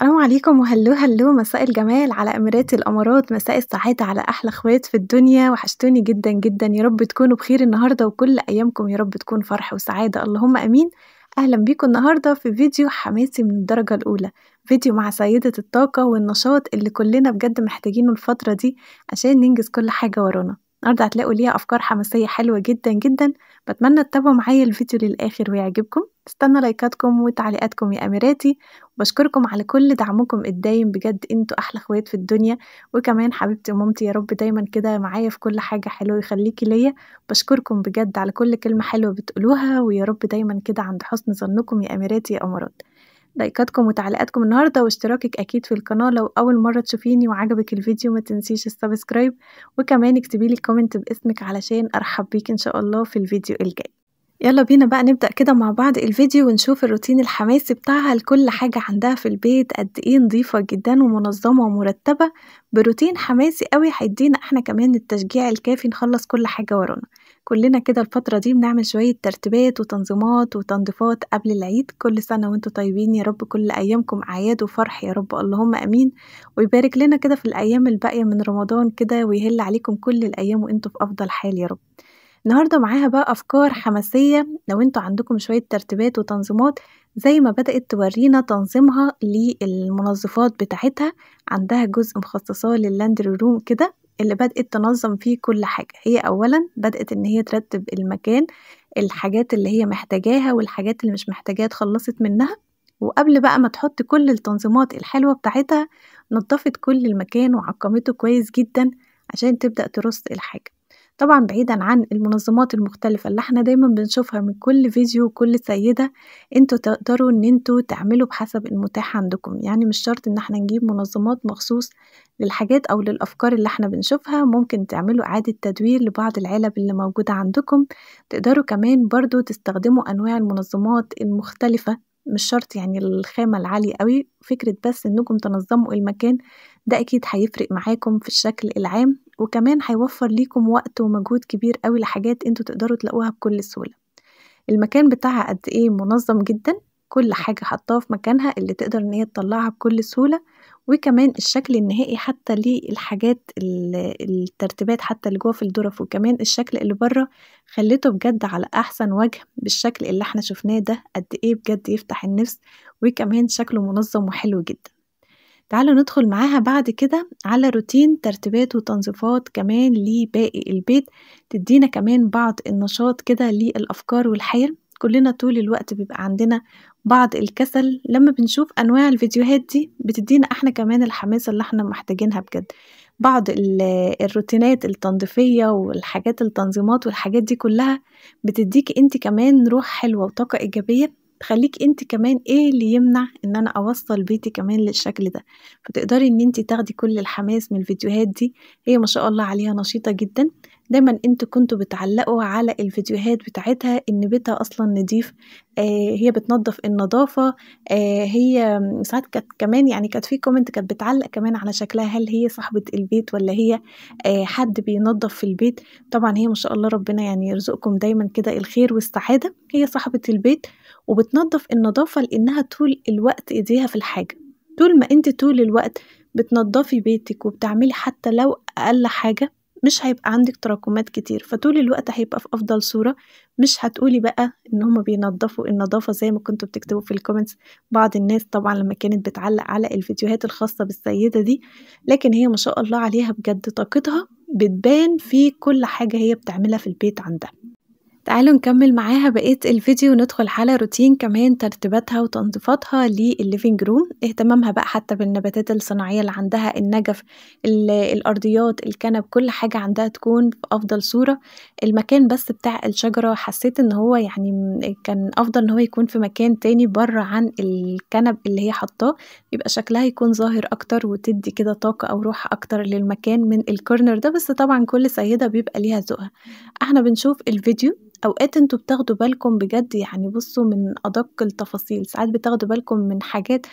السلام عليكم وهلو هلو مساء الجمال على أميرات الأمارات مساء السعادة على أحلى أخوات في الدنيا وحشتوني جدا جدا يا رب تكونوا بخير النهاردة وكل أيامكم يا رب تكون فرح وسعادة اللهم أمين أهلا بيكم النهاردة في فيديو حماسي من الدرجة الأولى فيديو مع سيدة الطاقة والنشاط اللي كلنا بجد محتاجينه الفترة دي عشان ننجز كل حاجة ورانا النهاردة هتلاقوا ليها أفكار حماسية حلوة جدا جدا بتمنى تتابعوا معايا الفيديو للآخر ويعجبكم استنى لايكاتكم وتعليقاتكم يا أميراتي وبشكركم على كل دعمكم الدايم بجد انتوا أحلى اخوات في الدنيا وكمان حبيبتي ومامتي يا رب دايما كده معايا في كل حاجة حلوة يخليكي ليا بشكركم بجد على كل كلمة حلوة بتقولوها ويا رب دايما كده عند حسن ظنكم يا أميراتي يا أمارات لايكاتكم وتعليقاتكم النهاردة واشتراكك أكيد في القناة لو أول مرة تشوفيني وعجبك الفيديو ما تنسيش السبسكرايب وكمان اكتبيلي كومنت باسمك علشان أرحب بيك إن شاء الله في الفيديو الجاي يلا بينا بقى نبدأ كده مع بعض الفيديو ونشوف الروتين الحماسي بتاعها لكل حاجة عندها في البيت قد ايه نظيفة جدا ومنظمة ومرتبة بروتين حماسي قوي هيدينا احنا كمان التشجيع الكافي نخلص كل حاجة ورانا كلنا كده الفترة دي بنعمل شوية ترتيبات وتنظيمات وتنظيفات قبل العيد كل سنة وانتم طيبين يا رب كل أيامكم أعياد وفرح يا رب اللهم أمين ويبارك لنا كده في الأيام الباقية من رمضان كده ويهل عليكم كل الأيام وانتم في أفضل حال يا رب النهاردة معاها بقى أفكار حماسية لو انتوا عندكم شوية ترتيبات وتنظيمات زي ما بدأت تورينا تنظيمها للمنظفات بتاعتها عندها جزء مخصصاه لللاندري روم كده اللي بدأت تنظم فيه كل حاجة هي أولا بدأت إن هي ترتب المكان الحاجات اللي هي محتاجاها والحاجات اللي مش محتاجاها اتخلصت منها وقبل بقى ما تحط كل التنظيمات الحلوة بتاعتها نظفت كل المكان وعقمته كويس جدا عشان تبدأ ترص الحاجة طبعا بعيدا عن المنظمات المختلفة اللي احنا دايما بنشوفها من كل فيديو وكل سيدة انتوا تقدروا ان انتوا تعملوا بحسب المتاح عندكم يعني مش شرط ان احنا نجيب منظمات مخصوص للحاجات او للافكار اللي احنا بنشوفها ممكن تعملوا اعادة تدوير لبعض العلب اللي موجودة عندكم تقدروا كمان برضو تستخدموا انواع المنظمات المختلفة مش شرط يعني الخامة العالية قوي فكرة بس انكم تنظموا المكان ده اكيد هيفرق معاكم في الشكل العام وكمان هيوفر ليكم وقت ومجهود كبير قوي لحاجات انتوا تقدروا تلاقوها بكل سهولة المكان بتاعها قد ايه منظم جدا كل حاجة حطاها في مكانها اللي تقدر ان هي تطلعها بكل سهولة وكمان الشكل النهائي حتى للحاجات الترتيبات حتى اللي جوه في الدرف وكمان الشكل اللي بره خليته بجد على احسن وجه بالشكل اللي احنا شفناه ده قد ايه بجد يفتح النفس وكمان شكله منظم وحلو جدا تعالوا ندخل معاها بعد كده على روتين ترتيبات وتنظيفات كمان لباقي البيت تدينا كمان بعض النشاط كده للأفكار والحير كلنا طول الوقت بيبقى عندنا بعض الكسل لما بنشوف انواع الفيديوهات دي بتدينا احنا كمان الحماس اللي احنا محتاجينها بجد بعض الروتينات التنظيفية والحاجات التنظيمات والحاجات دي كلها بتديك انت كمان روح حلوة وطاقة ايجابية تخليك انت كمان ايه اللي يمنع ان انا اوصل بيتي كمان للشكل ده فتقدري ان انت تاخدي كل الحماس من الفيديوهات دي هي ما شاء الله عليها نشيطة جدا دايما انتوا كنتوا بتعلقوا على الفيديوهات بتاعتها ان بيتها اصلا نضيف آه هي بتنظف النظافه آه هي ساعات كانت كمان يعني كانت في كومنت كانت بتعلق كمان على شكلها هل هي صاحبه البيت ولا هي آه حد بينظف في البيت طبعا هي ما شاء الله ربنا يعني يرزقكم دايما كده الخير والسعاده هي صاحبه البيت وبتنظف النظافه لانها طول الوقت ايديها في الحاجه طول ما انت طول الوقت بتنضفي بيتك وبتعملي حتى لو اقل حاجه مش هيبقى عندك تراكمات كتير فطول الوقت هيبقى في افضل صوره مش هتقولي بقى ان هما بينظفوا النظافه زي ما كنتوا بتكتبوا في الكومنتس بعض الناس طبعا لما كانت بتعلق على الفيديوهات الخاصه بالسيده دي لكن هي ما شاء الله عليها بجد طاقتها بتبان في كل حاجه هي بتعملها في البيت عندها تعالوا نكمل معاها بقية الفيديو وندخل على روتين كمان ترتيباتها وتنظيفاتها للليفينج روم اهتمامها بقى حتى بالنباتات الصناعية اللي عندها النجف الأرضيات الكنب كل حاجة عندها تكون في أفضل صورة المكان بس بتاع الشجرة حسيت ان هو يعني كان أفضل ان هو يكون في مكان تاني بره عن الكنب اللي هي حطاه يبقى شكلها يكون ظاهر أكتر وتدي كده طاقة أو روح أكتر للمكان من الكورنر ده بس طبعا كل سيدة بيبقى ليها ذوقها احنا بنشوف الفيديو أوقات انتوا بتاخدوا بالكم بجد يعني بُصّوا من أدق التفاصيل، ساعات بتاخدوا بالكم من حاجات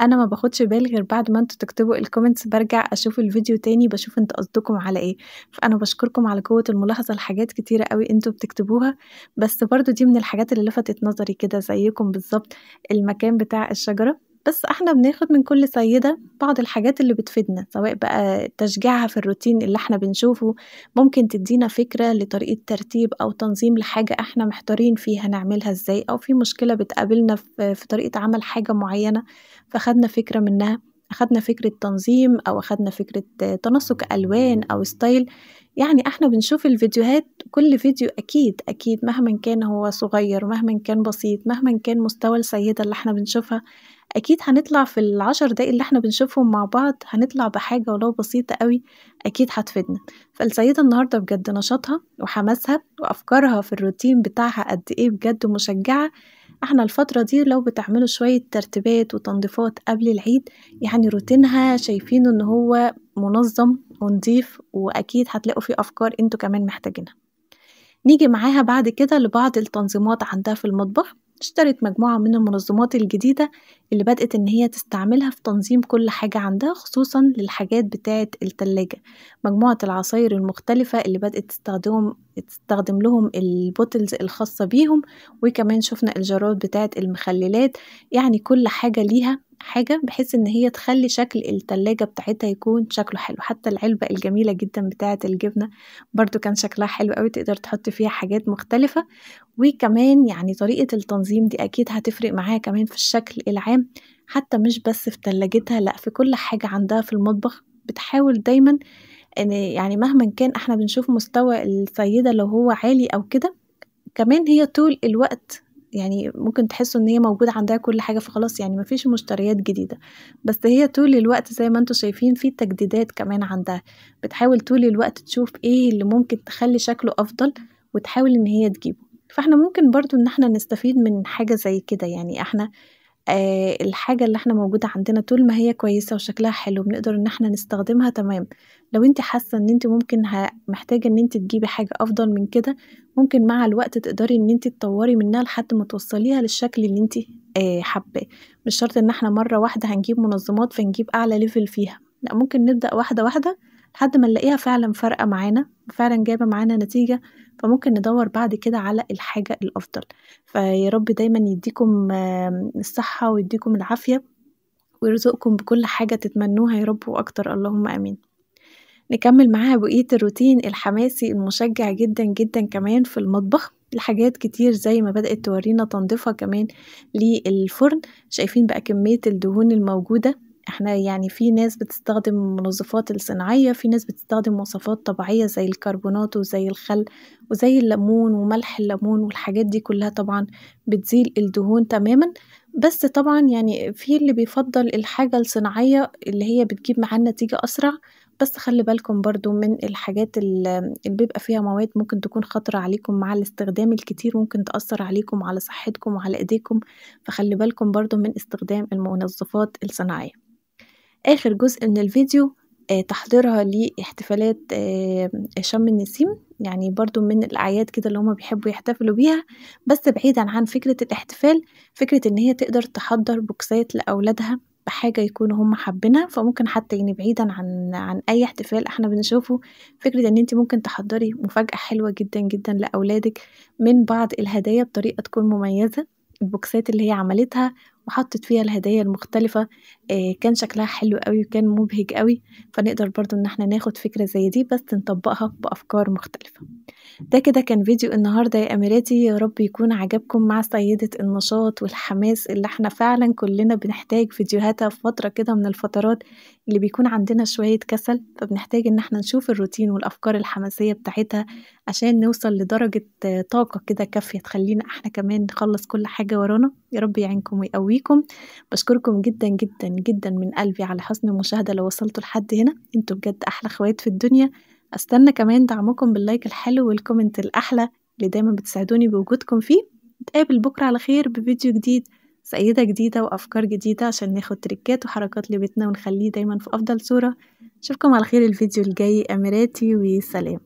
أنا ما باخدش بالي غير بعد ما انتوا تكتبوا الكومنتس برجع أشوف الفيديو تاني بشوف انتوا قصدكم على إيه، فأنا بشكركم على قوة الملاحظة لحاجات كتيرة أوي انتوا بتكتبوها، بس برضو دي من الحاجات اللي لفتت نظري كده زيكم بالظبط المكان بتاع الشجرة. بس احنا بناخد من كل سيدة بعض الحاجات اللي بتفيدنا سواء بقى تشجيعها في الروتين اللي احنا بنشوفه ممكن تدينا فكرة لطريقة ترتيب أو تنظيم لحاجة احنا محتارين فيها نعملها ازاي أو في مشكلة بتقابلنا في طريقة عمل حاجة معينة فاخدنا فكرة منها أخدنا فكرة تنظيم أو أخدنا فكرة تناسق ألوان أو ستايل يعني احنا بنشوف الفيديوهات كل فيديو أكيد أكيد مهما كان هو صغير مهما كان بسيط مهما كان مستوى السيدة اللي احنا بنشوفها أكيد هنطلع في العشر دقايق اللي احنا بنشوفهم مع بعض هنطلع بحاجة ولو بسيطة قوي أكيد هتفيدنا فالسيدة النهاردة بجد نشاطها وحماسها وأفكارها في الروتين بتاعها قد إيه بجد مشجعة احنا الفترة دي لو بتعملوا شوية ترتيبات وتنظيفات قبل العيد يعني روتينها شايفينه ان هو منظم ونضيف واكيد هتلاقوا فيه افكار انتوا كمان محتاجينها نيجي معاها بعد كده لبعض التنظيمات عندها في المطبخ اشترت مجموعة من المنظمات الجديدة اللي بدأت إن هي تستعملها في تنظيم كل حاجة عندها خصوصا للحاجات بتاعة التلاجة مجموعة العصاير المختلفة اللي بدأت تستخدم, تستخدم لهم البوتلز الخاصة بيهم وكمان شفنا الجرات بتاعة المخللات يعني كل حاجة ليها حاجة بحيث إن هي تخلي شكل التلاجة بتاعتها يكون شكله حلو حتى العلبة الجميلة جدا بتاعة الجبنة برضو كان شكلها حلو قوي تقدر تحط فيها حاجات مختلفة وكمان يعني طريقة التنظيم دي أكيد هتفرق معاها كمان في الشكل العام حتى مش بس في تلاجتها لأ في كل حاجة عندها في المطبخ بتحاول دايما إن يعني مهما كان احنا بنشوف مستوى السيدة لو هو عالي أو كده كمان هي طول الوقت يعني ممكن تحسوا ان هي موجودة عندها كل حاجة فخلاص يعني مفيش مشتريات جديدة بس هي طول الوقت زي ما انتوا شايفين في تجديدات كمان عندها بتحاول طول الوقت تشوف ايه اللي ممكن تخلي شكله افضل وتحاول ان هي تجيبه فاحنا ممكن برضو ان احنا نستفيد من حاجة زي كده يعني احنا آه الحاجة اللي احنا موجودة عندنا طول ما هي كويسة وشكلها حلو بنقدر ان احنا نستخدمها تمام لو انت حاسة ان انت ممكن محتاجة ان انت تجيبي حاجة افضل من كده ممكن مع الوقت تقدري ان انت تطوري منها لحد ما توصليها للشكل اللي انت آه حباه مش شرط ان احنا مرة واحدة هنجيب منظمات فنجيب اعلى ليفل فيها لا ممكن نبدأ واحدة واحدة لحد ما نلاقيها فعلا فارقة معانا فعلا جايبة معانا نتيجة فممكن ندور بعد كده على الحاجة الأفضل فيا رب دايما يديكم الصحة ويديكم العافية ويرزقكم بكل حاجة تتمنوها يا رب وأكتر اللهم آمين نكمل معاها بقية الروتين الحماسي المشجع جدا جدا كمان في المطبخ لحاجات كتير زي ما بدأت تورينا تنظيفها كمان للفرن شايفين بقى كمية الدهون الموجودة احنا يعني في ناس بتستخدم منظفات الصناعية في ناس بتستخدم مواصفات طبيعية زي الكربونات وزي الخل وزي الليمون وملح الليمون والحاجات دي كلها طبعا بتزيل الدهون تماما بس طبعا يعني في اللي بيفضل الحاجة الصناعية اللي هي بتجيب معاه نتيجة أسرع بس خلي بالكم برضو من الحاجات اللي بيبقى فيها مواد ممكن تكون خطرة عليكم مع الاستخدام الكتير ممكن تأثر عليكم على صحتكم وعلى ايديكم فخلي بالكم برضو من استخدام المنظفات الصناعية آخر جزء من الفيديو آه، تحضيرها لاحتفالات آه، شم النسيم يعني برضو من الأعياد كده اللي هما بيحبوا يحتفلوا بيها بس بعيدا عن فكرة الاحتفال فكرة إن هي تقدر تحضر بوكسات لأولادها بحاجة يكونوا هم حابينها فممكن حتى يعني بعيدا عن عن أي احتفال احنا بنشوفه فكرة إن انت ممكن تحضري مفاجأة حلوة جدا جدا لأولادك من بعض الهدايا بطريقة تكون مميزة البوكسات اللي هي عملتها وحطت فيها الهدايا المختلفة آه، كان شكلها حلو قوي وكان مبهج قوي فنقدر برضو ان احنا ناخد فكرة زي دي بس نطبقها بأفكار مختلفة ده كده كان فيديو النهاردة يا أميراتي يا رب يكون عجبكم مع سيدة النشاط والحماس اللي احنا فعلا كلنا بنحتاج فيديوهاتها في فترة كده من الفترات اللي بيكون عندنا شوية كسل فبنحتاج ان احنا نشوف الروتين والأفكار الحماسية بتاعتها عشان نوصل لدرجة طاقة كده كافية تخلينا احنا كمان نخلص كل حاجة ورانا يا رب يعينكم ويقوي بيكم بشكركم جدا جدا جدا من قلبي على حسن المشاهدة لو وصلتوا لحد هنا انتوا بجد أحلى اخوات في الدنيا استنى كمان دعمكم باللايك الحلو والكومنت الأحلى اللي دايما بتساعدوني بوجودكم فيه نتقابل بكرة على خير بفيديو جديد سيدة جديدة وأفكار جديدة عشان ناخد تريكات وحركات لبيتنا ونخليه دايما في أفضل صورة أشوفكم على خير الفيديو الجاي أميراتي وسلام